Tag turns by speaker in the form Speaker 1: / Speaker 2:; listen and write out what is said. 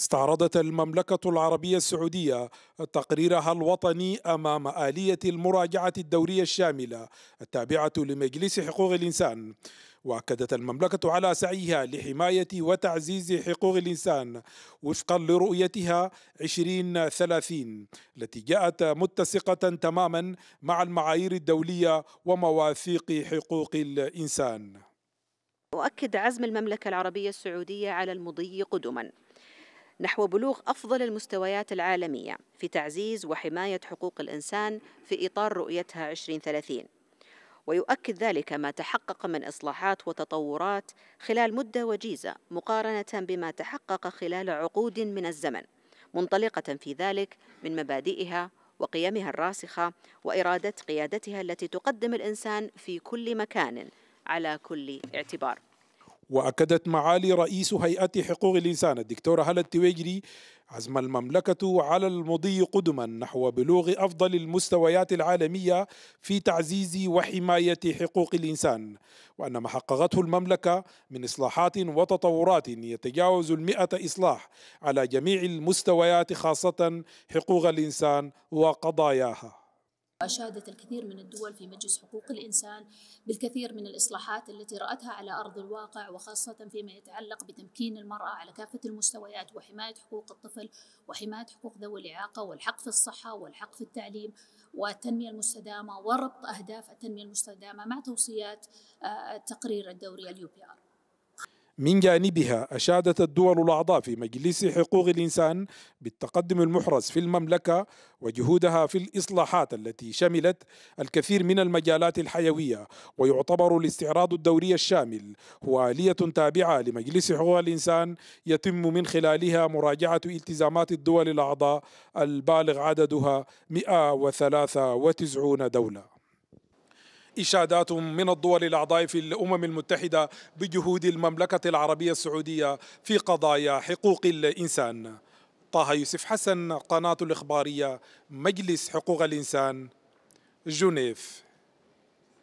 Speaker 1: استعرضت المملكة العربية السعودية تقريرها الوطني أمام آلية المراجعة الدورية الشاملة التابعة لمجلس حقوق الإنسان واكدت المملكه على سعيها لحمايه وتعزيز حقوق الانسان وفقا لرؤيتها 2030 التي جاءت متسقه تماما مع المعايير الدوليه ومواثيق حقوق الانسان.
Speaker 2: اؤكد عزم المملكه العربيه السعوديه على المضي قدما نحو بلوغ أفضل المستويات العالمية في تعزيز وحماية حقوق الإنسان في إطار رؤيتها 2030 ويؤكد ذلك ما تحقق من إصلاحات وتطورات خلال مدة وجيزة مقارنة بما تحقق خلال عقود من الزمن منطلقة في ذلك من مبادئها وقيمها الراسخة وإرادة قيادتها التي تقدم الإنسان في كل مكان على كل اعتبار
Speaker 1: وأكدت معالي رئيس هيئة حقوق الإنسان الدكتورة هلا التويجري عزم المملكة على المضي قدما نحو بلوغ أفضل المستويات العالمية في تعزيز وحماية حقوق الإنسان وأن ما حققته المملكة من إصلاحات وتطورات يتجاوز المئة إصلاح على جميع المستويات خاصة حقوق الإنسان وقضاياها
Speaker 3: أشادت الكثير من الدول في مجلس حقوق الإنسان بالكثير من الإصلاحات التي رأتها على أرض الواقع وخاصة فيما يتعلق بتمكين المرأة على كافة المستويات وحماية حقوق الطفل وحماية حقوق ذوي الإعاقة والحق في الصحة والحق في التعليم والتنمية المستدامة وربط أهداف التنمية المستدامة مع توصيات آه، التقرير الدوري اليو بي آر
Speaker 1: من جانبها أشادت الدول الأعضاء في مجلس حقوق الإنسان بالتقدم المحرز في المملكة وجهودها في الإصلاحات التي شملت الكثير من المجالات الحيوية ويعتبر الاستعراض الدوري الشامل هو آلية تابعة لمجلس حقوق الإنسان يتم من خلالها مراجعة التزامات الدول الأعضاء البالغ عددها 193 دولة إشادات من الدول الأعضاء في الأمم المتحدة بجهود المملكة العربية السعودية في قضايا حقوق الإنسان طه يوسف حسن قناة الإخبارية مجلس حقوق الإنسان جنيف